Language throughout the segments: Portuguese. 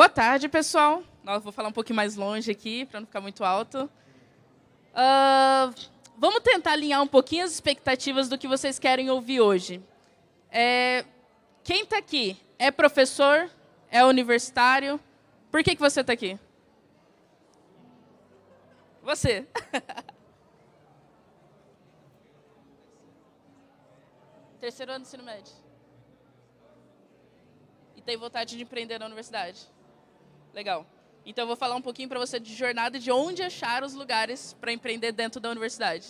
Boa tarde, pessoal. Nós vou falar um pouquinho mais longe aqui, para não ficar muito alto. Uh, vamos tentar alinhar um pouquinho as expectativas do que vocês querem ouvir hoje. É, quem está aqui é professor, é universitário? Por que, que você está aqui? Você. Terceiro ano do ensino médio. E tem vontade de empreender na universidade? Legal. Então eu vou falar um pouquinho para você de jornada de onde achar os lugares para empreender dentro da universidade.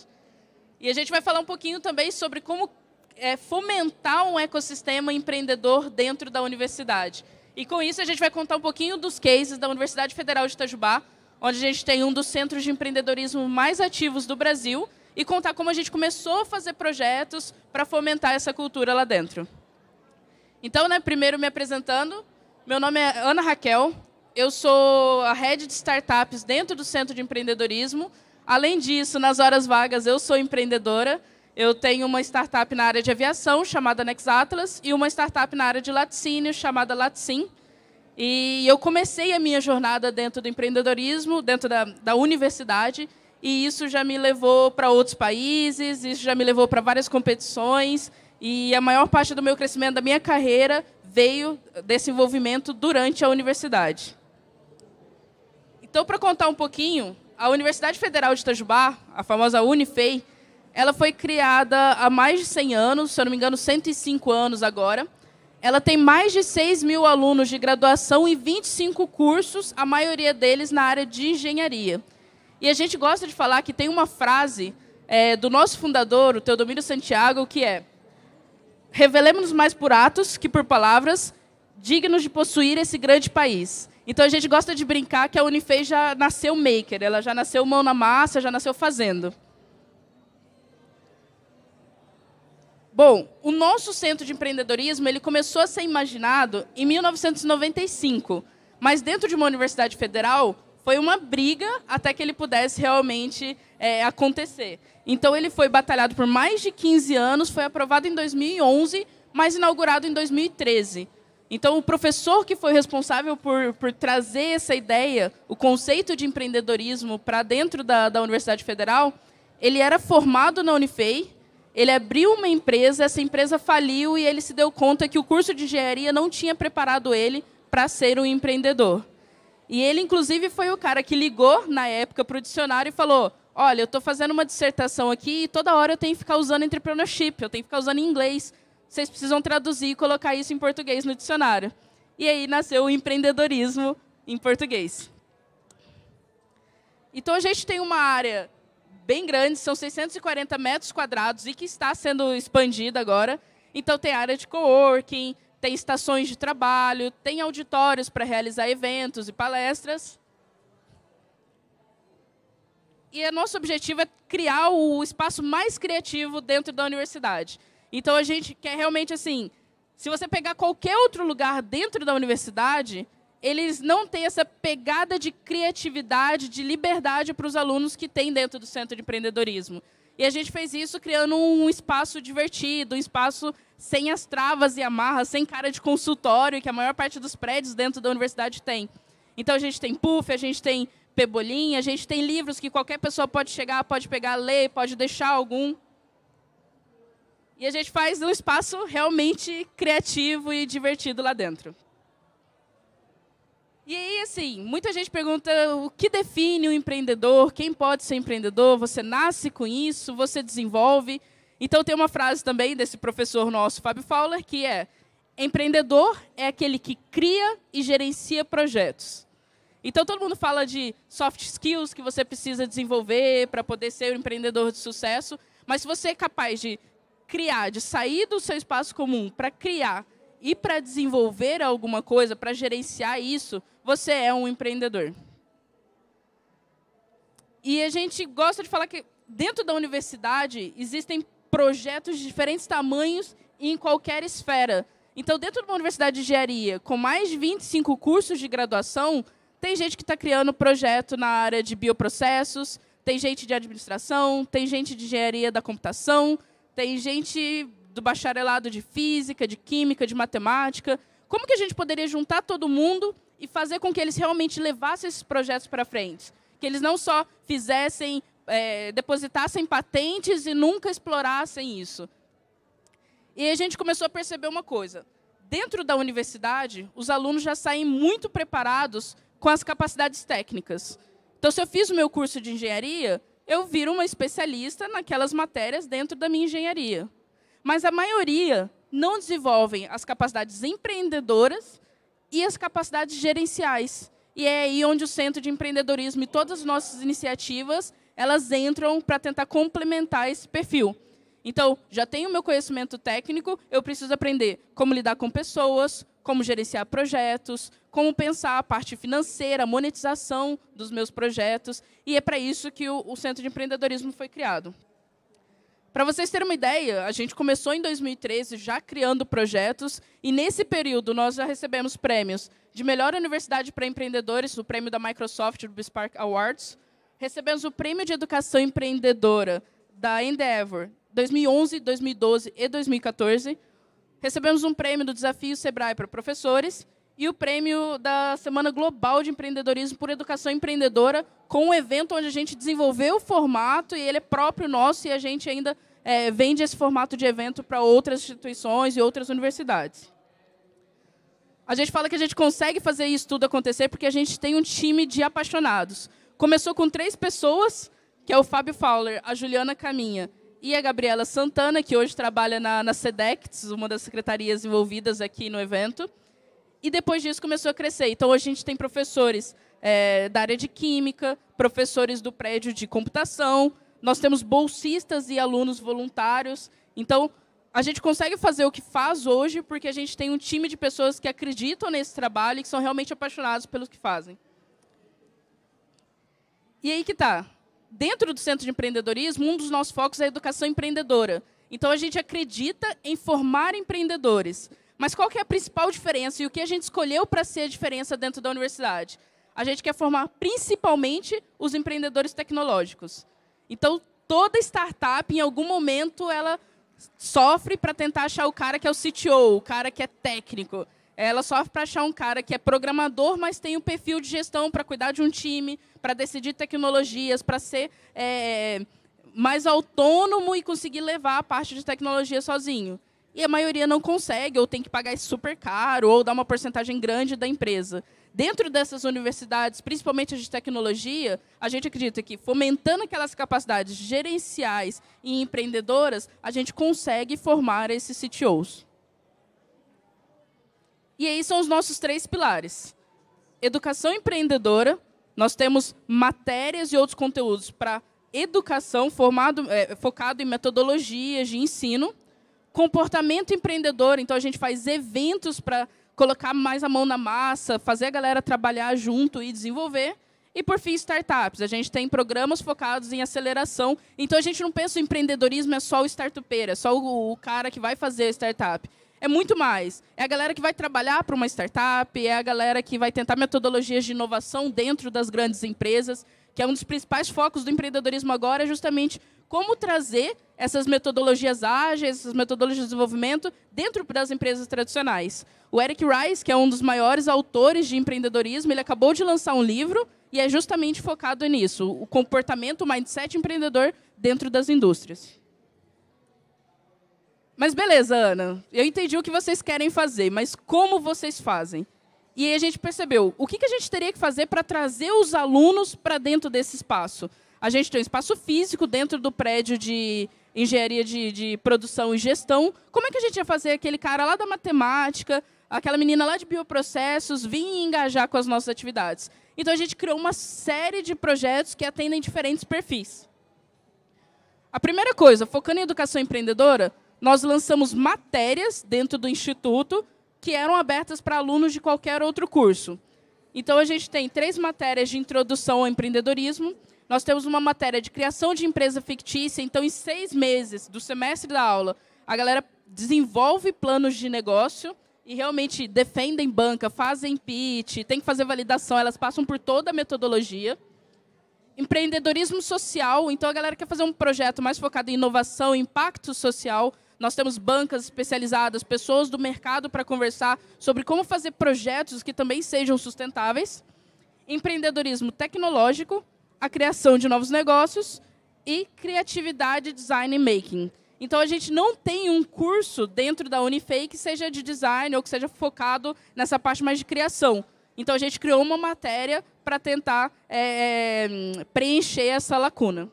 E a gente vai falar um pouquinho também sobre como é, fomentar um ecossistema empreendedor dentro da universidade. E com isso a gente vai contar um pouquinho dos cases da Universidade Federal de Itajubá, onde a gente tem um dos centros de empreendedorismo mais ativos do Brasil, e contar como a gente começou a fazer projetos para fomentar essa cultura lá dentro. Então, né, primeiro me apresentando, meu nome é Ana Raquel, eu sou a head de startups dentro do Centro de Empreendedorismo. Além disso, nas horas vagas, eu sou empreendedora. Eu tenho uma startup na área de aviação, chamada NexAtlas, e uma startup na área de laticínio, chamada LatSim. E eu comecei a minha jornada dentro do empreendedorismo, dentro da, da universidade, e isso já me levou para outros países, isso já me levou para várias competições, e a maior parte do meu crescimento, da minha carreira, veio desse envolvimento durante a universidade. Então, para contar um pouquinho, a Universidade Federal de Itajubá, a famosa Unifei, ela foi criada há mais de 100 anos, se eu não me engano, 105 anos agora. Ela tem mais de 6 mil alunos de graduação e 25 cursos, a maioria deles na área de engenharia. E a gente gosta de falar que tem uma frase é, do nosso fundador, o Teodomiro Santiago, que é: Revelemos-nos mais por atos que por palavras, dignos de possuir esse grande país. Então a gente gosta de brincar que a Unifei já nasceu maker, ela já nasceu mão na massa, já nasceu fazendo. Bom, o nosso centro de empreendedorismo ele começou a ser imaginado em 1995, mas dentro de uma universidade federal foi uma briga até que ele pudesse realmente é, acontecer. Então ele foi batalhado por mais de 15 anos, foi aprovado em 2011, mas inaugurado em 2013. Então, o professor que foi responsável por, por trazer essa ideia, o conceito de empreendedorismo para dentro da, da Universidade Federal, ele era formado na Unifei, ele abriu uma empresa, essa empresa faliu e ele se deu conta que o curso de engenharia não tinha preparado ele para ser um empreendedor. E ele, inclusive, foi o cara que ligou na época para o dicionário e falou: Olha, eu estou fazendo uma dissertação aqui e toda hora eu tenho que ficar usando entrepreneurship, eu tenho que ficar usando inglês vocês precisam traduzir e colocar isso em português no dicionário. E aí nasceu o empreendedorismo em português. Então a gente tem uma área bem grande, são 640 metros quadrados e que está sendo expandida agora. Então tem área de coworking, tem estações de trabalho, tem auditórios para realizar eventos e palestras. E o nosso objetivo é criar o espaço mais criativo dentro da universidade. Então a gente quer realmente assim, se você pegar qualquer outro lugar dentro da universidade, eles não têm essa pegada de criatividade, de liberdade para os alunos que tem dentro do centro de empreendedorismo. E a gente fez isso criando um espaço divertido, um espaço sem as travas e amarras, sem cara de consultório, que a maior parte dos prédios dentro da universidade tem. Então a gente tem puff, a gente tem pebolinha, a gente tem livros que qualquer pessoa pode chegar, pode pegar, ler, pode deixar algum. E a gente faz um espaço realmente criativo e divertido lá dentro. E aí, assim, muita gente pergunta o que define o um empreendedor, quem pode ser empreendedor, você nasce com isso, você desenvolve. Então, tem uma frase também desse professor nosso, Fábio Fowler, que é: empreendedor é aquele que cria e gerencia projetos. Então, todo mundo fala de soft skills que você precisa desenvolver para poder ser um empreendedor de sucesso, mas se você é capaz de criar, de sair do seu espaço comum para criar e para desenvolver alguma coisa, para gerenciar isso, você é um empreendedor. E a gente gosta de falar que dentro da universidade existem projetos de diferentes tamanhos em qualquer esfera. Então, dentro de uma universidade de engenharia, com mais de 25 cursos de graduação, tem gente que está criando projeto na área de bioprocessos, tem gente de administração, tem gente de engenharia da computação, tem gente do bacharelado de física, de química, de matemática. Como que a gente poderia juntar todo mundo e fazer com que eles realmente levassem esses projetos para frente? Que eles não só fizessem, é, depositassem patentes e nunca explorassem isso. E a gente começou a perceber uma coisa. Dentro da universidade, os alunos já saem muito preparados com as capacidades técnicas. Então, se eu fiz o meu curso de engenharia, eu viro uma especialista naquelas matérias dentro da minha engenharia. Mas a maioria não desenvolvem as capacidades empreendedoras e as capacidades gerenciais. E é aí onde o Centro de Empreendedorismo e todas as nossas iniciativas, elas entram para tentar complementar esse perfil. Então, já tenho meu conhecimento técnico, eu preciso aprender como lidar com pessoas, como gerenciar projetos, como pensar a parte financeira, monetização dos meus projetos, e é para isso que o, o Centro de Empreendedorismo foi criado. Para vocês terem uma ideia, a gente começou em 2013 já criando projetos e nesse período nós já recebemos prêmios de melhor universidade para empreendedores, o prêmio da Microsoft do Spark Awards, recebemos o prêmio de educação empreendedora da Endeavor, 2011, 2012 e 2014, recebemos um prêmio do Desafio Sebrae para professores e o prêmio da Semana Global de Empreendedorismo por Educação Empreendedora, com um evento onde a gente desenvolveu o formato e ele é próprio nosso e a gente ainda é, vende esse formato de evento para outras instituições e outras universidades. A gente fala que a gente consegue fazer isso tudo acontecer porque a gente tem um time de apaixonados. Começou com três pessoas, que é o Fábio Fowler, a Juliana Caminha e a Gabriela Santana, que hoje trabalha na, na uma das secretarias envolvidas aqui no evento. E depois disso começou a crescer. Então, hoje a gente tem professores é, da área de Química, professores do prédio de Computação, nós temos bolsistas e alunos voluntários. Então, a gente consegue fazer o que faz hoje porque a gente tem um time de pessoas que acreditam nesse trabalho e que são realmente apaixonados pelo que fazem. E aí que tá dentro do Centro de Empreendedorismo, um dos nossos focos é a educação empreendedora. Então, a gente acredita em formar empreendedores. Mas qual que é a principal diferença e o que a gente escolheu para ser a diferença dentro da universidade? A gente quer formar principalmente os empreendedores tecnológicos. Então, toda startup, em algum momento, ela sofre para tentar achar o cara que é o CTO, o cara que é técnico. Ela sofre para achar um cara que é programador, mas tem um perfil de gestão para cuidar de um time, para decidir tecnologias, para ser é, mais autônomo e conseguir levar a parte de tecnologia sozinho. E a maioria não consegue, ou tem que pagar super caro, ou dar uma porcentagem grande da empresa. Dentro dessas universidades, principalmente de tecnologia, a gente acredita que fomentando aquelas capacidades gerenciais e empreendedoras, a gente consegue formar esses CTOs. E aí são os nossos três pilares: educação empreendedora, nós temos matérias e outros conteúdos para educação formado, é, focado em metodologias de ensino, comportamento empreendedor, então a gente faz eventos para colocar mais a mão na massa, fazer a galera trabalhar junto e desenvolver. E, por fim, startups. A gente tem programas focados em aceleração. Então, a gente não pensa o empreendedorismo é só o startupeiro, é só o, o cara que vai fazer a startup é muito mais. É a galera que vai trabalhar para uma startup, é a galera que vai tentar metodologias de inovação dentro das grandes empresas, que é um dos principais focos do empreendedorismo agora, é justamente como trazer essas metodologias ágeis, essas metodologias de desenvolvimento dentro das empresas tradicionais. O Eric Rice, que é um dos maiores autores de empreendedorismo, ele acabou de lançar um livro e é justamente focado nisso, o comportamento, o mindset empreendedor dentro das indústrias. Mas beleza, Ana, eu entendi o que vocês querem fazer, mas como vocês fazem? E aí a gente percebeu, o que a gente teria que fazer para trazer os alunos para dentro desse espaço? A gente tem um espaço físico dentro do prédio de engenharia de, de, produção e gestão. Como é que a gente ia fazer aquele cara lá da matemática, aquela menina lá de bioprocessos, vir engajar com as nossas atividades? Então a gente criou uma série de projetos que atendem diferentes perfis. A primeira coisa, focando em educação empreendedora, nós lançamos matérias dentro do instituto que eram abertas para alunos de qualquer outro curso. Então, a gente tem três matérias de introdução ao empreendedorismo, nós temos uma matéria de criação de empresa fictícia, então, em seis meses do semestre da aula, a galera desenvolve planos de negócio e realmente defendem banca, fazem pitch, tem que fazer validação, elas passam por toda a metodologia. Empreendedorismo social, então a galera quer fazer um projeto mais focado em inovação, impacto social, nós temos bancas especializadas, pessoas do mercado para conversar sobre como fazer projetos que também sejam sustentáveis, empreendedorismo tecnológico, a criação de novos negócios e criatividade, design e making. Então a gente não tem um curso dentro da Unifei que seja de design ou que seja focado nessa parte mais de criação. Então a gente criou uma matéria para tentar é, preencher essa lacuna.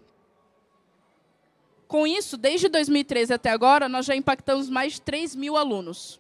Com isso, desde 2013 até agora, nós já impactamos mais de 3 mil alunos.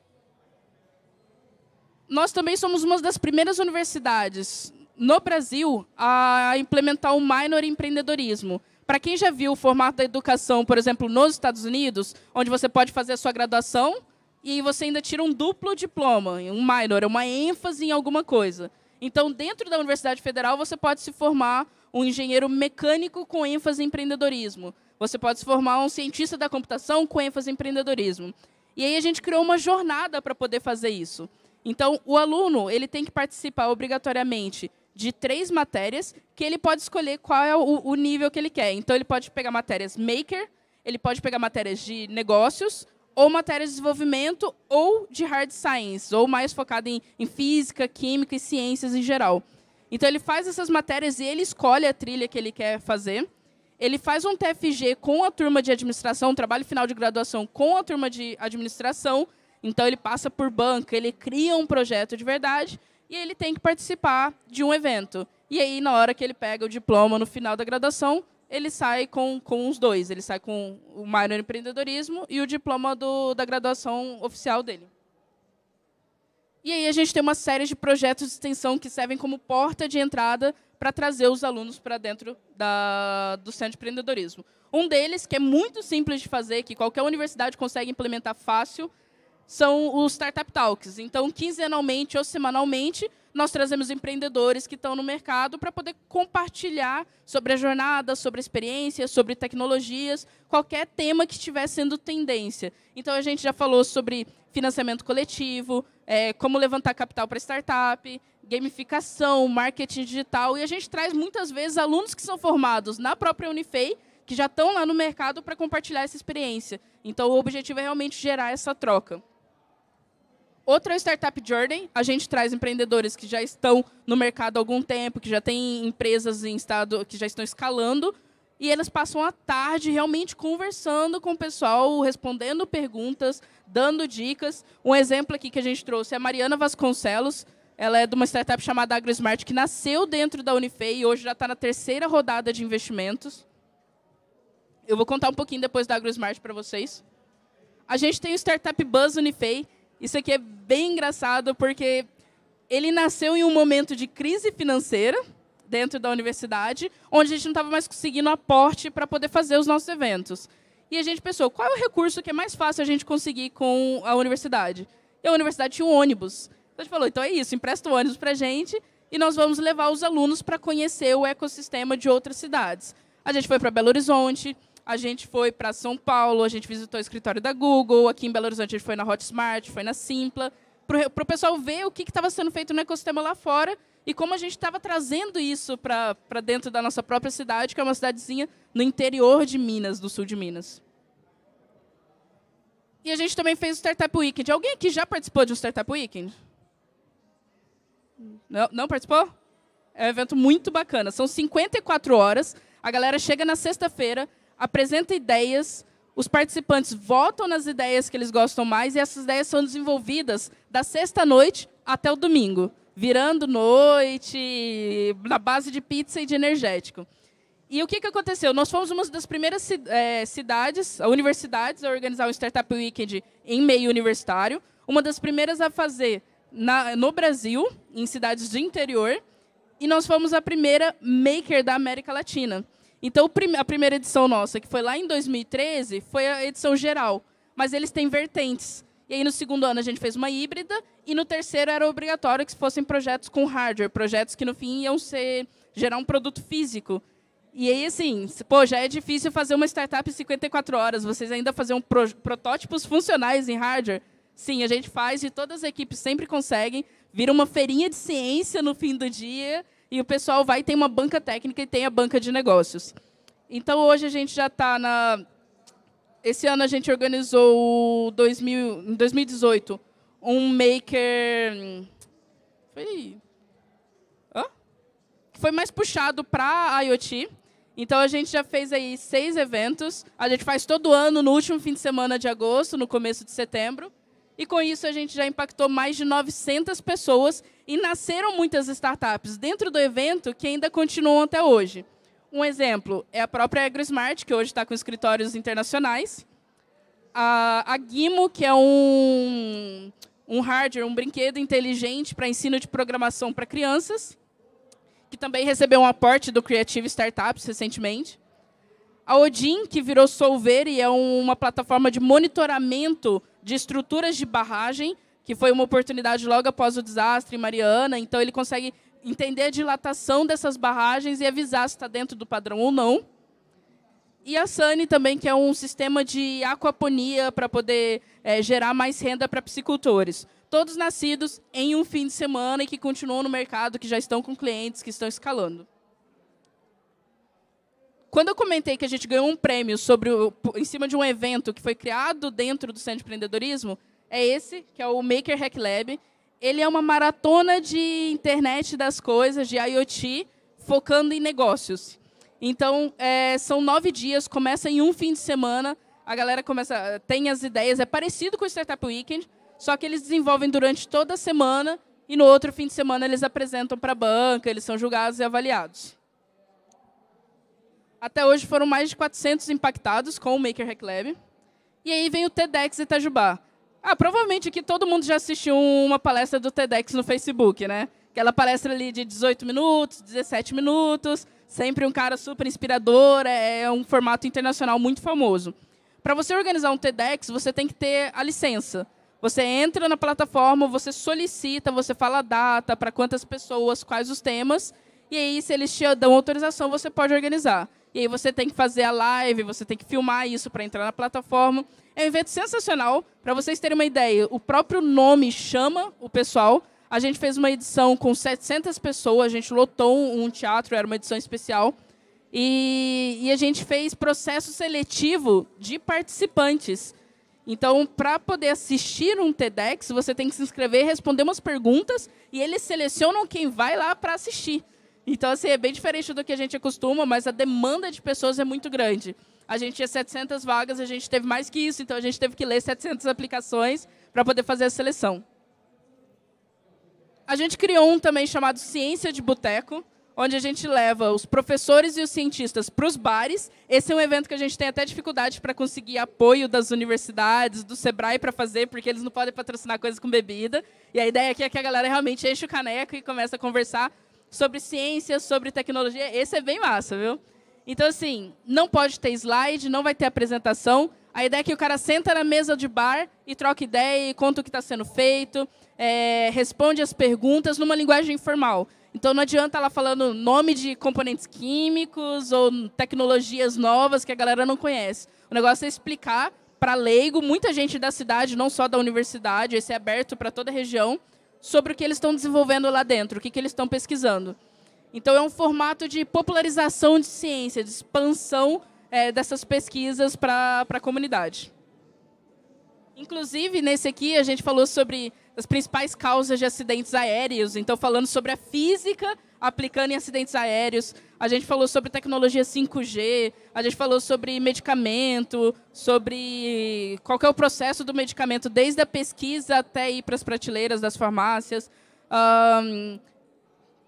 Nós também somos uma das primeiras universidades no Brasil a implementar o minor empreendedorismo. Para quem já viu o formato da educação, por exemplo, nos Estados Unidos, onde você pode fazer a sua graduação e você ainda tira um duplo diploma, um minor, é uma ênfase em alguma coisa. Então, dentro da Universidade Federal, você pode se formar um engenheiro mecânico com ênfase em empreendedorismo. Você pode se formar um cientista da computação com ênfase em empreendedorismo. E aí a gente criou uma jornada para poder fazer isso. Então, o aluno ele tem que participar obrigatoriamente de três matérias que ele pode escolher qual é o, o nível que ele quer. Então, ele pode pegar matérias maker, ele pode pegar matérias de negócios, ou matérias de desenvolvimento, ou de hard science, ou mais focado em, em física, química e ciências em geral. Então, ele faz essas matérias e ele escolhe a trilha que ele quer fazer ele faz um TFG com a turma de administração, um trabalho final de graduação com a turma de administração, então ele passa por banca, ele cria um projeto de verdade e ele tem que participar de um evento. E aí, na hora que ele pega o diploma no final da graduação, ele sai com, com os dois. Ele sai com o maior empreendedorismo e o diploma do, da graduação oficial dele. E aí a gente tem uma série de projetos de extensão que servem como porta de entrada para trazer os alunos para dentro da, do centro de empreendedorismo. Um deles, que é muito simples de fazer, que qualquer universidade consegue implementar fácil, são os Startup Talks. Então, quinzenalmente ou semanalmente, nós trazemos empreendedores que estão no mercado para poder compartilhar sobre a jornada, sobre a experiência, sobre tecnologias, qualquer tema que estiver sendo tendência. Então, a gente já falou sobre financiamento coletivo, é, como levantar capital para startup, gamificação, marketing digital. E a gente traz, muitas vezes, alunos que são formados na própria Unifei, que já estão lá no mercado para compartilhar essa experiência. Então, o objetivo é realmente gerar essa troca. Outra é Startup Journey. A gente traz empreendedores que já estão no mercado há algum tempo, que já têm empresas em estado que já estão escalando, e eles passam a tarde realmente conversando com o pessoal, respondendo perguntas, dando dicas. Um exemplo aqui que a gente trouxe é a Mariana Vasconcelos. Ela é de uma startup chamada AgroSmart, que nasceu dentro da Unifei e hoje já está na terceira rodada de investimentos. Eu vou contar um pouquinho depois da AgroSmart para vocês. A gente tem o Startup Buzz Unifei, isso aqui é bem engraçado porque ele nasceu em um momento de crise financeira dentro da universidade, onde a gente não estava mais conseguindo aporte para poder fazer os nossos eventos. E a gente pensou, qual é o recurso que é mais fácil a gente conseguir com a universidade? E a universidade tinha um ônibus. Então a gente falou, então é isso, empresta o ônibus para a gente e nós vamos levar os alunos para conhecer o ecossistema de outras cidades. A gente foi para Belo Horizonte, a gente foi para São Paulo, a gente visitou o escritório da Google, aqui em Belo Horizonte a gente foi na Hotsmart, foi na Simpla, para o pessoal ver o que estava sendo feito no ecossistema lá fora e como a gente estava trazendo isso para dentro da nossa própria cidade, que é uma cidadezinha no interior de Minas, do sul de Minas. E a gente também fez o Startup Weekend. Alguém aqui já participou de um Startup Weekend? Não, não participou? É um evento muito bacana. São 54 horas. A galera chega na sexta-feira, apresenta ideias, os participantes votam nas ideias que eles gostam mais e essas ideias são desenvolvidas da sexta-noite até o domingo, virando noite, na base de pizza e de energético. E o que, que aconteceu? Nós fomos uma das primeiras eh, cidades, universidades, a organizar um Startup Weekend em meio universitário, uma das primeiras a fazer na, no Brasil, em cidades de interior, e nós fomos a primeira maker da América Latina. Então, a primeira edição nossa, que foi lá em 2013, foi a edição geral. Mas eles têm vertentes. E aí, no segundo ano, a gente fez uma híbrida. E no terceiro, era obrigatório que fossem projetos com hardware. Projetos que, no fim, iam ser, gerar um produto físico. E aí, assim, pô, já é difícil fazer uma startup em 54 horas. Vocês ainda fazer um pro protótipos funcionais em hardware? Sim, a gente faz e todas as equipes sempre conseguem. Vira uma feirinha de ciência no fim do dia e o pessoal vai e tem uma banca técnica e tem a banca de negócios. Então, hoje a gente já está na... Esse ano a gente organizou, 2000, em 2018, um maker... Foi... Hã? Foi mais puxado para a IoT. Então, a gente já fez aí seis eventos. A gente faz todo ano, no último fim de semana de agosto, no começo de setembro. E com isso a gente já impactou mais de 900 pessoas e nasceram muitas startups dentro do evento que ainda continuam até hoje. Um exemplo é a própria AgroSmart, que hoje está com escritórios internacionais. A, a Gimo, que é um, um hardware, um brinquedo inteligente para ensino de programação para crianças, que também recebeu um aporte do Creative Startups recentemente. A Odin, que virou Solver e é uma plataforma de monitoramento de estruturas de barragem, que foi uma oportunidade logo após o desastre em Mariana. Então, ele consegue entender a dilatação dessas barragens e avisar se está dentro do padrão ou não. E a SANI também, que é um sistema de aquaponia para poder é, gerar mais renda para piscicultores. Todos nascidos em um fim de semana e que continuam no mercado, que já estão com clientes, que estão escalando quando eu comentei que a gente ganhou um prêmio sobre o, em cima de um evento que foi criado dentro do Centro de Empreendedorismo, é esse, que é o Maker Hack Lab. Ele é uma maratona de internet das coisas, de IoT, focando em negócios. Então, é, são nove dias, começa em um fim de semana, a galera começa, tem as ideias, é parecido com o Startup Weekend, só que eles desenvolvem durante toda a semana e no outro fim de semana eles apresentam para a banca, eles são julgados e avaliados. Até hoje foram mais de 400 impactados com o Maker Hack Lab. E aí vem o TEDx Itajubá. Ah, provavelmente aqui todo mundo já assistiu uma palestra do TEDx no Facebook, né? Aquela palestra ali de 18 minutos, 17 minutos, sempre um cara super inspirador, é, é um formato internacional muito famoso. Para você organizar um TEDx, você tem que ter a licença. Você entra na plataforma, você solicita, você fala a data, para quantas pessoas, quais os temas, e aí, se eles te dão autorização, você pode organizar. E aí você tem que fazer a live, você tem que filmar isso para entrar na plataforma. É um evento sensacional. Para vocês terem uma ideia, o próprio nome chama o pessoal. A gente fez uma edição com 700 pessoas, a gente lotou um teatro, era uma edição especial. E, e a gente fez processo seletivo de participantes. Então, para poder assistir um TEDx, você tem que se inscrever, responder umas perguntas e eles selecionam quem vai lá para assistir. Então, assim, é bem diferente do que a gente acostuma, mas a demanda de pessoas é muito grande. A gente tinha 700 vagas, a gente teve mais que isso, então a gente teve que ler 700 aplicações para poder fazer a seleção. A gente criou um também chamado Ciência de Boteco, onde a gente leva os professores e os cientistas para os bares. Esse é um evento que a gente tem até dificuldade para conseguir apoio das universidades, do Sebrae para fazer, porque eles não podem patrocinar coisas com bebida. E a ideia aqui é que a galera realmente enche o caneco e começa a conversar sobre ciência, sobre tecnologia. Esse é bem massa, viu? Então, assim, não pode ter slide, não vai ter apresentação. A ideia é que o cara senta na mesa de bar e troca ideia e conta o que está sendo feito, é, responde as perguntas numa linguagem informal. Então não adianta ela falando nome de componentes químicos ou tecnologias novas que a galera não conhece. O negócio é explicar para leigo, muita gente da cidade, não só da universidade, esse é aberto para toda a região, sobre o que eles estão desenvolvendo lá dentro, o que, que eles estão pesquisando. Então, é um formato de popularização de ciência, de expansão é, dessas pesquisas para a comunidade. Inclusive, nesse aqui, a gente falou sobre das principais causas de acidentes aéreos. Então, falando sobre a física aplicando em acidentes aéreos, a gente falou sobre tecnologia 5G, a gente falou sobre medicamento, sobre qual é o processo do medicamento, desde a pesquisa até ir para as prateleiras das farmácias. Um,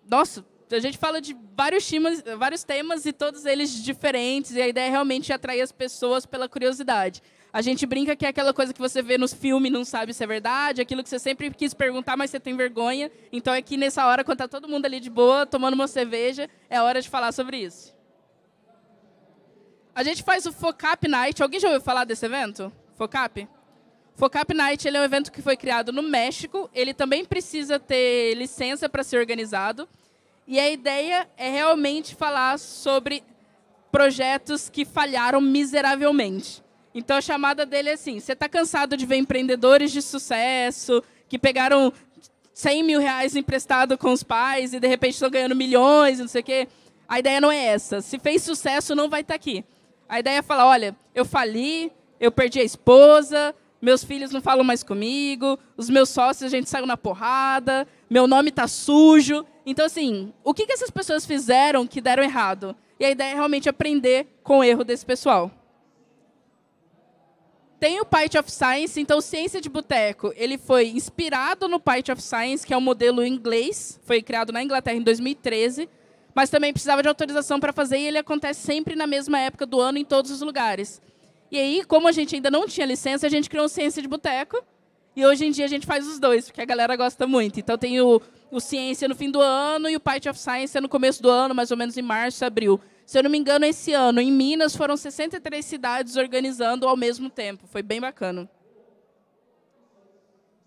nossa, a gente fala de vários temas, vários temas e todos eles diferentes, e a ideia é realmente atrair as pessoas pela curiosidade. A gente brinca que é aquela coisa que você vê nos filmes e não sabe se é verdade, aquilo que você sempre quis perguntar, mas você tem vergonha. Então é que nessa hora, quando está todo mundo ali de boa, tomando uma cerveja, é hora de falar sobre isso. A gente faz o Focap Night. Alguém já ouviu falar desse evento? Focap? Focap Night ele é um evento que foi criado no México. Ele também precisa ter licença para ser organizado. E a ideia é realmente falar sobre projetos que falharam miseravelmente. Então a chamada dele é assim: você está cansado de ver empreendedores de sucesso que pegaram 100 mil reais emprestado com os pais e de repente estão ganhando milhões, não sei o quê. A ideia não é essa. Se fez sucesso, não vai estar tá aqui. A ideia é falar: olha, eu fali, eu perdi a esposa, meus filhos não falam mais comigo, os meus sócios a gente saiu na porrada, meu nome está sujo. Então, assim, o que, que essas pessoas fizeram que deram errado? E a ideia é realmente aprender com o erro desse pessoal tem o Pint of Science, então Ciência de Boteco. Ele foi inspirado no Pint of Science, que é um modelo inglês, foi criado na Inglaterra em 2013, mas também precisava de autorização para fazer e ele acontece sempre na mesma época do ano em todos os lugares. E aí, como a gente ainda não tinha licença, a gente criou o Ciência de Boteco e hoje em dia a gente faz os dois, porque a galera gosta muito. Então tem o, o Ciência no fim do ano e o Pint of Science é no começo do ano, mais ou menos em março, abril. Se eu não me engano, esse ano, em Minas, foram 63 cidades organizando ao mesmo tempo. Foi bem bacana.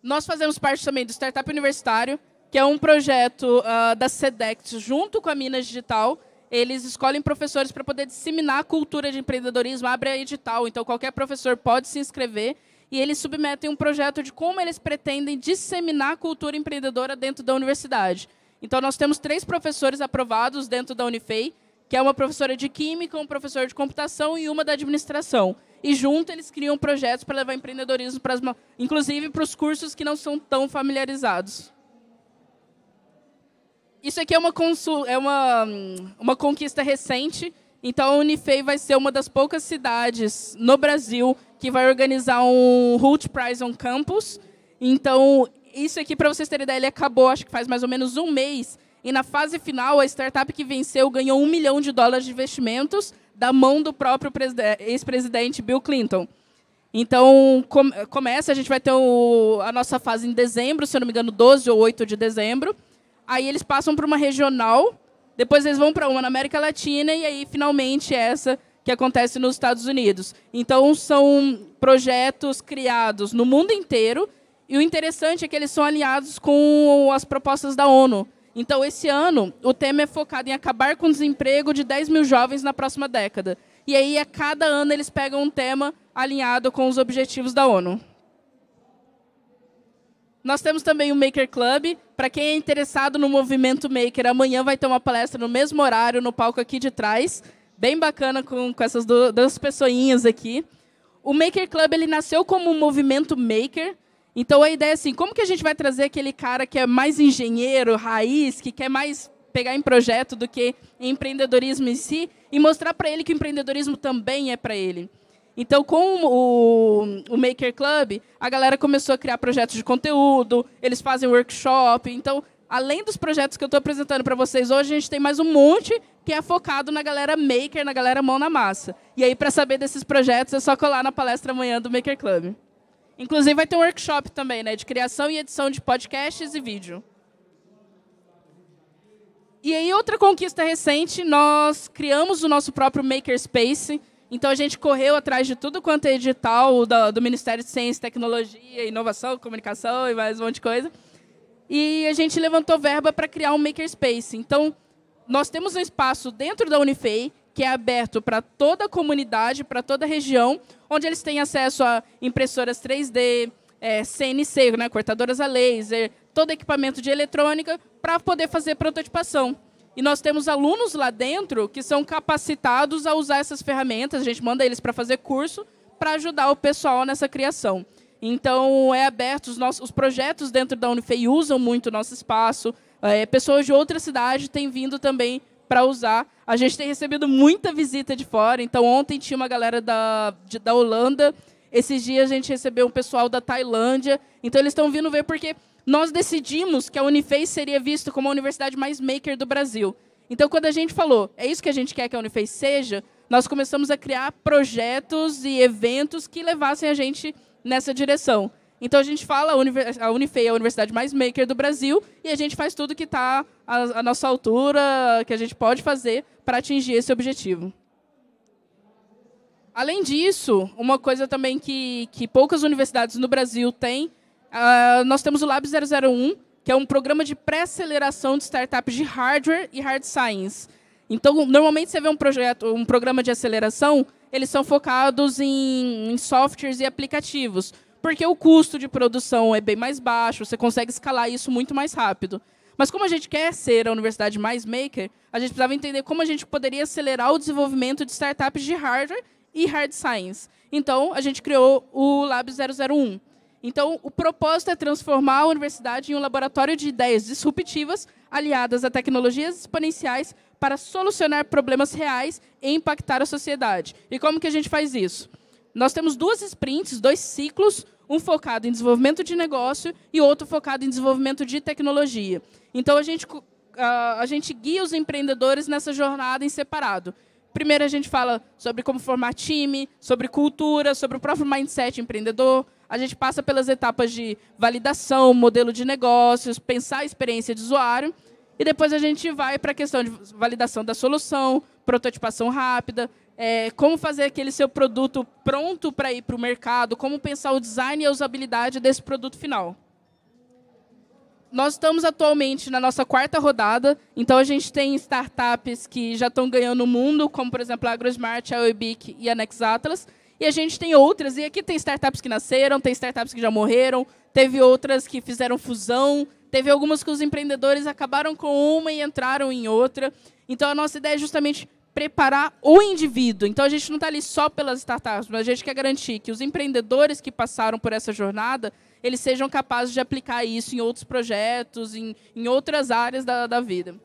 Nós fazemos parte também do Startup Universitário, que é um projeto uh, da SEDEX, junto com a Minas Digital. Eles escolhem professores para poder disseminar a cultura de empreendedorismo, abre a edital, então qualquer professor pode se inscrever. E eles submetem um projeto de como eles pretendem disseminar a cultura empreendedora dentro da universidade. Então, nós temos três professores aprovados dentro da Unifei, que é uma professora de química, um professor de computação e uma da administração. E junto eles criam projetos para levar empreendedorismo, para as, inclusive para os cursos que não são tão familiarizados. Isso aqui é uma, consul, é uma, uma conquista recente então, a Unifei vai ser uma das poucas cidades no Brasil que vai organizar um Holt Prize on Campus. Então, isso aqui, para vocês terem ideia, ele acabou, acho que faz mais ou menos um mês. E na fase final, a startup que venceu ganhou um milhão de dólares de investimentos da mão do próprio ex-presidente Bill Clinton. Então, com, começa, a gente vai ter o, a nossa fase em dezembro, se eu não me engano, 12 ou 8 de dezembro. Aí eles passam para uma regional, depois eles vão para uma na América Latina e aí finalmente essa que acontece nos Estados Unidos. Então, são projetos criados no mundo inteiro e o interessante é que eles são alinhados com as propostas da ONU. Então, esse ano, o tema é focado em acabar com o desemprego de 10 mil jovens na próxima década. E aí, a cada ano, eles pegam um tema alinhado com os objetivos da ONU. Nós temos também o Maker Club. Para quem é interessado no movimento Maker, amanhã vai ter uma palestra no mesmo horário, no palco aqui de trás. Bem bacana com, com essas duas pessoinhas aqui. O Maker Club ele nasceu como um movimento maker então a ideia é assim, como que a gente vai trazer aquele cara que é mais engenheiro, raiz, que quer mais pegar em projeto do que em empreendedorismo em si e mostrar para ele que o empreendedorismo também é para ele. Então, com o, o, Maker Club, a galera começou a criar projetos de conteúdo, eles fazem workshop. Então, além dos projetos que eu estou apresentando para vocês hoje, a gente tem mais um monte que é focado na galera maker, na galera mão na massa. E aí, para saber desses projetos, é só colar na palestra amanhã do Maker Club. Inclusive vai ter um workshop também, né, de criação e edição de podcasts e vídeo. E aí outra conquista recente, nós criamos o nosso próprio makerspace. Então a gente correu atrás de tudo quanto é digital do, do Ministério de Ciência, Tecnologia, Inovação, Comunicação e mais um monte de coisa. E a gente levantou verba para criar um makerspace. Então nós temos um espaço dentro da Unifei que é aberto para toda a comunidade, para toda a região, onde eles têm acesso a impressoras 3D, é, CNC, né, cortadoras a laser, todo equipamento de eletrônica, para poder fazer prototipação. E nós temos alunos lá dentro que são capacitados a usar essas ferramentas, a gente manda eles para fazer curso para ajudar o pessoal nessa criação. Então, é aberto, os, nossos, os projetos dentro da Unifei usam muito o nosso espaço, é, pessoas de outra cidade têm vindo também para usar. A gente tem recebido muita visita de fora. Então, ontem tinha uma galera da, de, da Holanda. Esses dias a gente recebeu um pessoal da Tailândia. Então, eles estão vindo ver porque nós decidimos que a Uniface seria vista como a universidade mais maker do Brasil. Então, quando a gente falou, é isso que a gente quer que a Uniface seja, nós começamos a criar projetos e eventos que levassem a gente nessa direção. Então a gente fala, a Unifei é a universidade mais maker do Brasil e a gente faz tudo que está à, nossa altura, que a gente pode fazer para atingir esse objetivo. Além disso, uma coisa também que, que poucas universidades no Brasil têm, uh, nós temos o Lab 001, que é um programa de pré-aceleração de startups de hardware e hard science. Então, normalmente você vê um projeto, um programa de aceleração, eles são focados em, em softwares e aplicativos porque o custo de produção é bem mais baixo, você consegue escalar isso muito mais rápido. Mas como a gente quer ser a universidade mais maker, a gente precisava entender como a gente poderia acelerar o desenvolvimento de startups de hardware e hard science. Então, a gente criou o Lab 001. Então, o propósito é transformar a universidade em um laboratório de ideias disruptivas aliadas a tecnologias exponenciais para solucionar problemas reais e impactar a sociedade. E como que a gente faz isso? Nós temos duas sprints, dois ciclos, um focado em desenvolvimento de negócio e outro focado em desenvolvimento de tecnologia. Então, a gente, ah, a gente guia os empreendedores nessa jornada em separado. Primeiro, a gente fala sobre como formar time, sobre cultura, sobre o próprio mindset empreendedor. A gente passa pelas etapas de validação, modelo de negócios, pensar a experiência de usuário. E depois a gente vai para a questão de validação da solução, prototipação rápida, é, como fazer aquele seu produto pronto para ir para o mercado, como pensar o design e a usabilidade desse produto final. Nós estamos atualmente na nossa quarta rodada, então a gente tem startups que já estão ganhando o mundo, como por exemplo a AgroSmart, a Oebic e a Nexatlas, e a gente tem outras, e aqui tem startups que nasceram, tem startups que já morreram, teve outras que fizeram fusão, teve algumas que os empreendedores acabaram com uma e entraram em outra. Então a nossa ideia é justamente preparar o indivíduo. Então a gente não está ali só pelas startups, mas a gente quer garantir que os empreendedores que passaram por essa jornada eles sejam capazes de aplicar isso em outros projetos, em, em outras áreas da, da vida.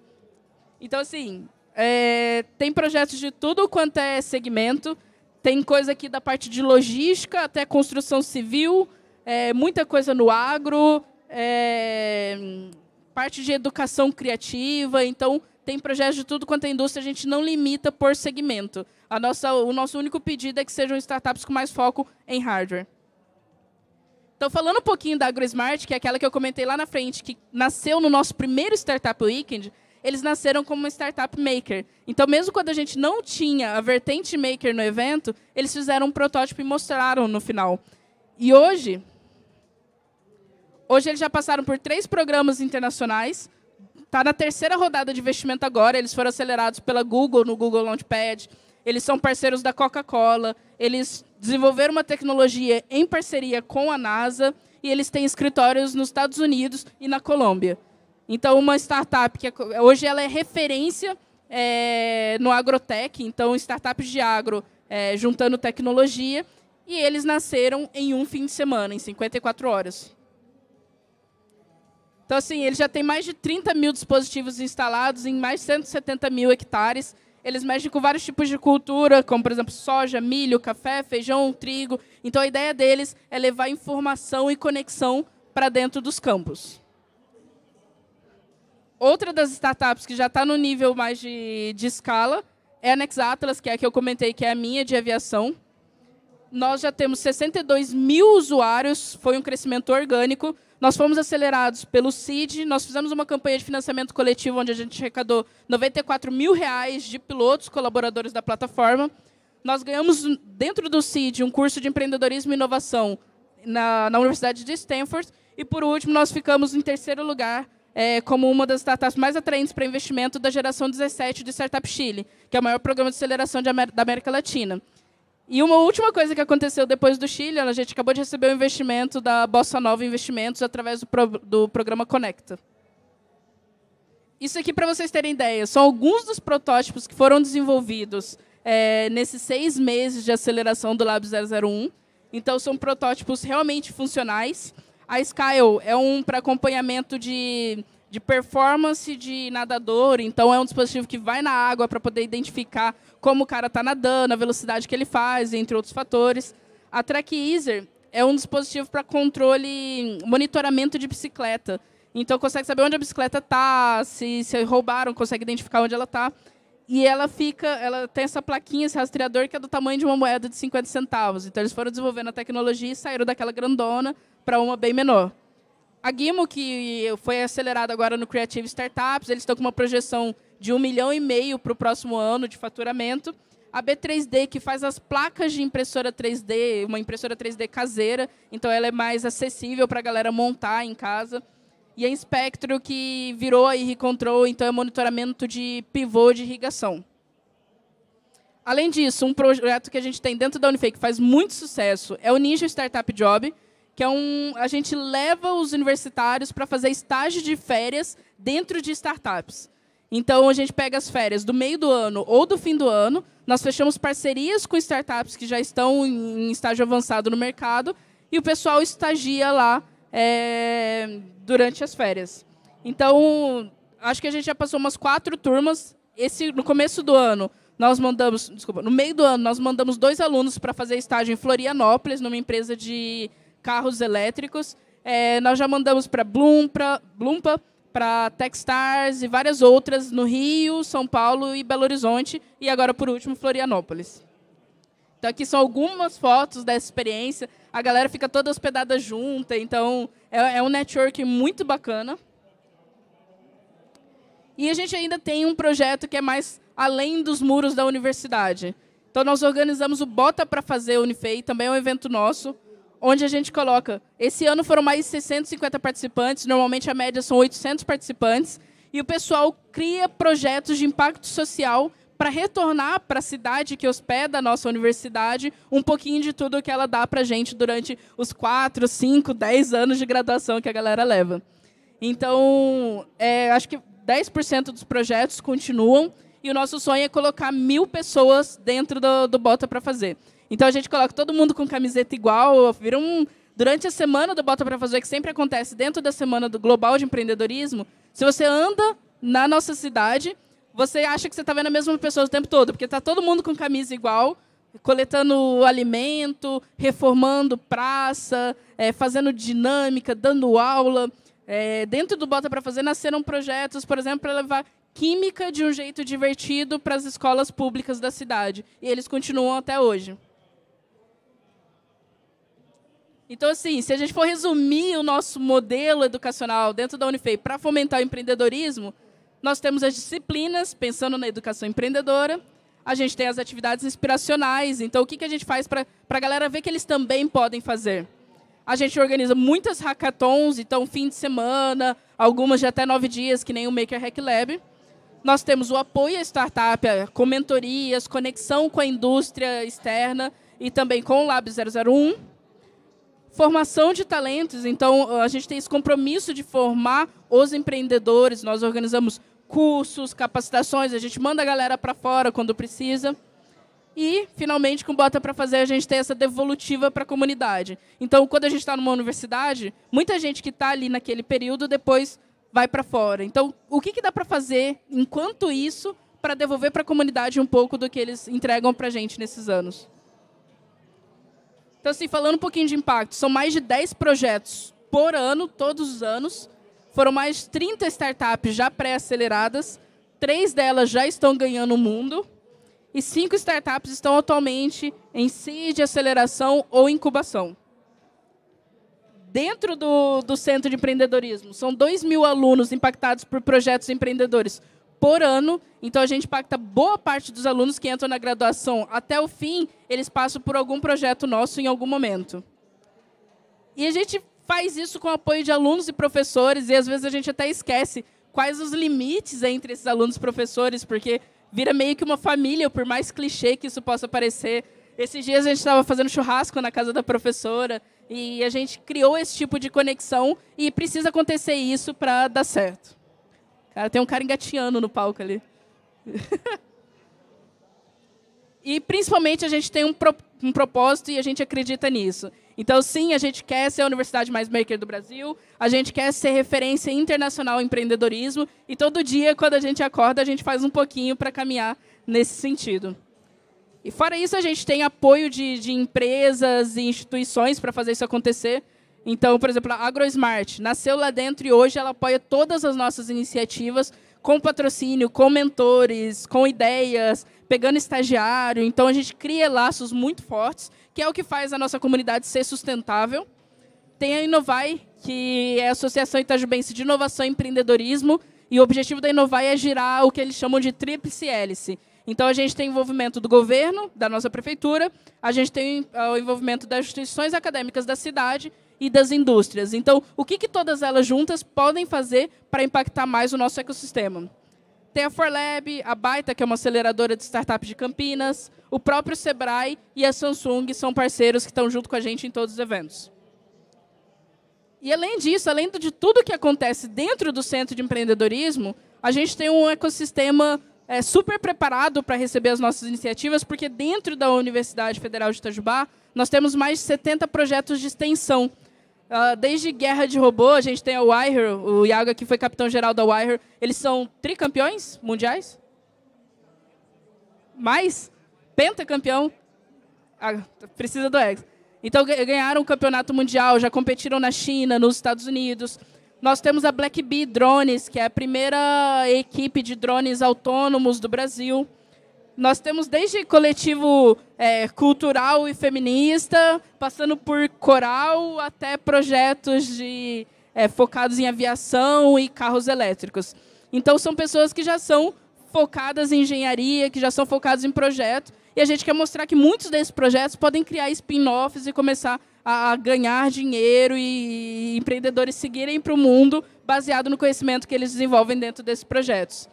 Então, assim, é, tem projetos de tudo quanto é segmento, tem coisa aqui da parte de logística até construção civil, é, muita coisa no agro, é, parte de educação criativa. Então, tem projetos de tudo quanto é indústria, a gente não limita por segmento. A nossa, o nosso único pedido é que sejam startups com mais foco em hardware. Então, falando um pouquinho da AgroSmart, que é aquela que eu comentei lá na frente, que nasceu no nosso primeiro Startup Weekend, eles nasceram como uma startup maker. Então, mesmo quando a gente não tinha a vertente maker no evento, eles fizeram um protótipo e mostraram no final. E hoje, hoje eles já passaram por três programas internacionais, Está na terceira rodada de investimento agora. Eles foram acelerados pela Google, no Google Launchpad. Eles são parceiros da Coca-Cola. Eles desenvolveram uma tecnologia em parceria com a NASA. E eles têm escritórios nos Estados Unidos e na Colômbia. Então, uma startup que é, hoje ela é referência é, no agrotech, então startups de agro é, juntando tecnologia, e eles nasceram em um fim de semana, em 54 horas. Então, assim, ele já tem mais de 30 mil dispositivos instalados em mais de 170 mil hectares. Eles mexem com vários tipos de cultura, como, por exemplo, soja, milho, café, feijão, trigo. Então, a ideia deles é levar informação e conexão para dentro dos campos. Outra das startups que já está no nível mais de, de escala é a Nexatlas, Atlas, que é a que eu comentei, que é a minha de aviação nós já temos 62 mil usuários, foi um crescimento orgânico. Nós fomos acelerados pelo CID, nós fizemos uma campanha de financiamento coletivo onde a gente arrecadou 94 mil reais de pilotos, colaboradores da plataforma. Nós ganhamos, dentro do CID, um curso de empreendedorismo e inovação na, na Universidade de Stanford. E, por último, nós ficamos em terceiro lugar é, como uma das startups mais atraentes para investimento da geração 17 de Startup Chile, que é o maior programa de aceleração de, da América Latina. E uma última coisa que aconteceu depois do Chile, a gente acabou de receber o um investimento da Bossa Nova Investimentos através do, pro, do programa Conecta. Isso aqui, para vocês terem ideia, são alguns dos protótipos que foram desenvolvidos é, nesses seis meses de aceleração do Lab 001. Então, são protótipos realmente funcionais. A Scale é um para acompanhamento de de performance de nadador, então é um dispositivo que vai na água para poder identificar como o cara está nadando, a velocidade que ele faz, entre outros fatores. A Track Easer é um dispositivo para controle, monitoramento de bicicleta. Então consegue saber onde a bicicleta está, se, se roubaram, consegue identificar onde ela está. E ela fica, ela tem essa plaquinha, esse rastreador que é do tamanho de uma moeda de 50 centavos. Então eles foram desenvolvendo a tecnologia e saíram daquela grandona para uma bem menor. A Guimo que foi acelerada agora no Creative Startups, eles estão com uma projeção de um milhão e meio para o próximo ano de faturamento. A B3D, que faz as placas de impressora 3D, uma impressora 3D caseira, então ela é mais acessível para a galera montar em casa. E a Inspectro, que virou a Irricontrol, então é monitoramento de pivô de irrigação. Além disso, um projeto que a gente tem dentro da Unifei que faz muito sucesso é o Ninja Startup Job, que é um a gente leva os universitários para fazer estágio de férias dentro de startups. Então a gente pega as férias do meio do ano ou do fim do ano, nós fechamos parcerias com startups que já estão em estágio avançado no mercado e o pessoal estagia lá é, durante as férias. Então acho que a gente já passou umas quatro turmas. Esse no começo do ano nós mandamos, desculpa, no meio do ano nós mandamos dois alunos para fazer estágio em Florianópolis numa empresa de carros elétricos. É, nós já mandamos para Bloom, Blumpa, para Techstars e várias outras no Rio, São Paulo e Belo Horizonte. E agora, por último, Florianópolis. Então, aqui são algumas fotos dessa experiência. A galera fica toda hospedada junta, então é, é um network muito bacana. E a gente ainda tem um projeto que é mais além dos muros da universidade. Então, nós organizamos o Bota para Fazer Unifei, também é um evento nosso, onde a gente coloca. Esse ano foram mais 650 participantes, normalmente a média são 800 participantes, e o pessoal cria projetos de impacto social para retornar para a cidade que hospeda a nossa universidade um pouquinho de tudo que ela dá para a gente durante os 4, 5, 10 anos de graduação que a galera leva. Então, é, acho que 10% dos projetos continuam e o nosso sonho é colocar mil pessoas dentro do, do Bota para fazer. Então a gente coloca todo mundo com camiseta igual, vira um durante a semana do Bota para Fazer, que sempre acontece dentro da semana do Global de Empreendedorismo, se você anda na nossa cidade, você acha que você está vendo a mesma pessoa o tempo todo, porque está todo mundo com camisa igual, coletando alimento, reformando praça, é, fazendo dinâmica, dando aula. É, dentro do Bota para Fazer nasceram projetos, por exemplo, para levar química de um jeito divertido para as escolas públicas da cidade. E eles continuam até hoje. Então, assim, se a gente for resumir o nosso modelo educacional dentro da Unifei para fomentar o empreendedorismo, nós temos as disciplinas, pensando na educação empreendedora, a gente tem as atividades inspiracionais, então o que, que a gente faz para a galera ver que eles também podem fazer? A gente organiza muitas hackathons, então fim de semana, algumas de até nove dias, que nem o Maker Hack Lab. Nós temos o apoio à startup, com mentorias, conexão com a indústria externa e também com o Lab 001. Formação de talentos, então a gente tem esse compromisso de formar os empreendedores, nós organizamos cursos, capacitações, a gente manda a galera para fora quando precisa. E, finalmente, com Bota para Fazer, a gente tem essa devolutiva para a comunidade. Então, quando a gente está numa universidade, muita gente que está ali naquele período depois vai para fora. Então, o que, que dá para fazer enquanto isso para devolver para a comunidade um pouco do que eles entregam para a gente nesses anos? Então, assim, falando um pouquinho de impacto, são mais de 10 projetos por ano, todos os anos. Foram mais de 30 startups já pré-aceleradas. Três delas já estão ganhando o mundo. E cinco startups estão atualmente em seed, aceleração ou incubação. Dentro do, do Centro de Empreendedorismo, são 2 mil alunos impactados por projetos empreendedores por ano. Então a gente impacta boa parte dos alunos que entram na graduação até o fim, eles passam por algum projeto nosso em algum momento. E a gente faz isso com o apoio de alunos e professores, e às vezes a gente até esquece quais os limites entre esses alunos e professores, porque vira meio que uma família, por mais clichê que isso possa parecer. Esses dias a gente estava fazendo churrasco na casa da professora e a gente criou esse tipo de conexão e precisa acontecer isso para dar certo. Cara, tem um cara engatinhando no palco ali. e principalmente a gente tem um, pro, um propósito e a gente acredita nisso. Então, sim, a gente quer ser a universidade mais maker do Brasil, a gente quer ser referência internacional em empreendedorismo, e todo dia, quando a gente acorda, a gente faz um pouquinho para caminhar nesse sentido. E fora isso, a gente tem apoio de, de empresas e instituições para fazer isso acontecer. Então, por exemplo, a AgroSmart nasceu lá dentro e hoje ela apoia todas as nossas iniciativas com patrocínio, com mentores, com ideias, pegando estagiário. Então, a gente cria laços muito fortes, que é o que faz a nossa comunidade ser sustentável. Tem a Inovai, que é a Associação Itajubense de Inovação e Empreendedorismo, e o objetivo da Inovai é girar o que eles chamam de tríplice hélice. Então, a gente tem envolvimento do governo, da nossa prefeitura, a gente tem ah, o envolvimento das instituições acadêmicas da cidade e das indústrias. Então, o que, que todas elas juntas podem fazer para impactar mais o nosso ecossistema? Tem a Forlab, a Baita, que é uma aceleradora de startups de Campinas, o próprio Sebrae e a Samsung são parceiros que estão junto com a gente em todos os eventos. E além disso, além de tudo que acontece dentro do centro de empreendedorismo, a gente tem um ecossistema é, super preparado para receber as nossas iniciativas, porque dentro da Universidade Federal de Itajubá, nós temos mais de 70 projetos de extensão Uh, desde Guerra de Robô, a gente tem o Wire, o Iago que foi capitão-geral da Wire. Eles são tricampeões mundiais? Mais? Pentacampeão? Ah, precisa do ex. Então ganharam o campeonato mundial, já competiram na China, nos Estados Unidos. Nós temos a Black Bee Drones, que é a primeira equipe de drones autônomos do Brasil nós temos desde coletivo é, cultural e feminista, passando por coral, até projetos de, é, focados em aviação e carros elétricos. Então, são pessoas que já são focadas em engenharia, que já são focadas em projetos. e a gente quer mostrar que muitos desses projetos podem criar spin-offs e começar a ganhar dinheiro e empreendedores seguirem para o mundo baseado no conhecimento que eles desenvolvem dentro desses projetos.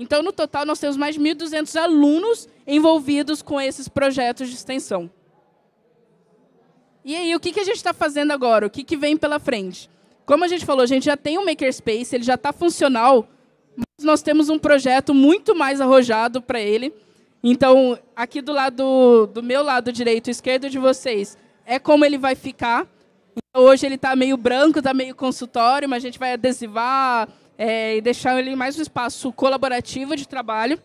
Então, no total, nós temos mais de 1.200 alunos envolvidos com esses projetos de extensão. E aí, o que a gente está fazendo agora? O que vem pela frente? Como a gente falou, a gente já tem um makerspace, ele já está funcional, mas nós temos um projeto muito mais arrojado para ele. Então, aqui do lado do meu lado direito e esquerdo de vocês, é como ele vai ficar. Então, hoje ele está meio branco, está meio consultório, mas a gente vai adesivar, é, e deixar ele mais um espaço colaborativo de trabalho.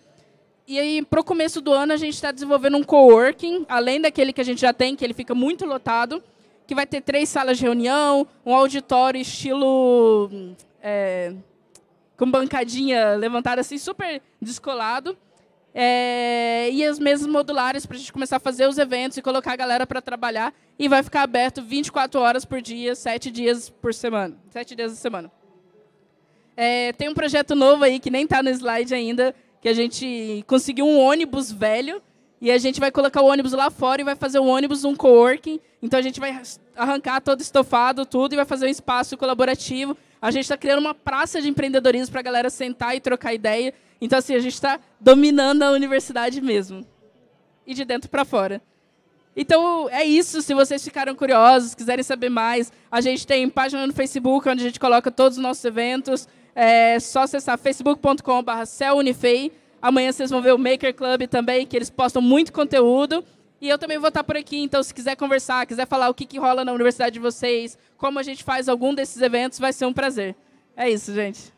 E aí, para o começo do ano, a gente está desenvolvendo um coworking, além daquele que a gente já tem, que ele fica muito lotado, que vai ter três salas de reunião, um auditório estilo. É, com bancadinha levantada, assim, super descolado. É, e as mesas modulares para a gente começar a fazer os eventos e colocar a galera para trabalhar. E vai ficar aberto 24 horas por dia, sete dias por semana. 7 dias da semana. É, tem um projeto novo aí que nem está no slide ainda, que a gente conseguiu um ônibus velho e a gente vai colocar o ônibus lá fora e vai fazer o ônibus um coworking. Então a gente vai arrancar todo estofado, tudo e vai fazer um espaço colaborativo. A gente está criando uma praça de empreendedorismo para a galera sentar e trocar ideia. Então assim a gente está dominando a universidade mesmo e de dentro para fora. Então é isso. Se vocês ficaram curiosos, quiserem saber mais, a gente tem página no Facebook onde a gente coloca todos os nossos eventos. É só acessar facebook.com.br celunifei. Amanhã vocês vão ver o Maker Club também, que eles postam muito conteúdo. E eu também vou estar por aqui, então se quiser conversar, quiser falar o que, que rola na universidade de vocês, como a gente faz algum desses eventos, vai ser um prazer. É isso, gente.